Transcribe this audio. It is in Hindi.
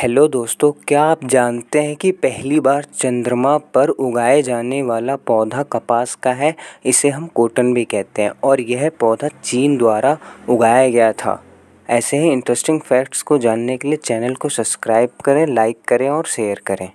हेलो दोस्तों क्या आप जानते हैं कि पहली बार चंद्रमा पर उगाए जाने वाला पौधा कपास का है इसे हम कॉटन भी कहते हैं और यह पौधा चीन द्वारा उगाया गया था ऐसे ही इंटरेस्टिंग फैक्ट्स को जानने के लिए चैनल को सब्सक्राइब करें लाइक करें और शेयर करें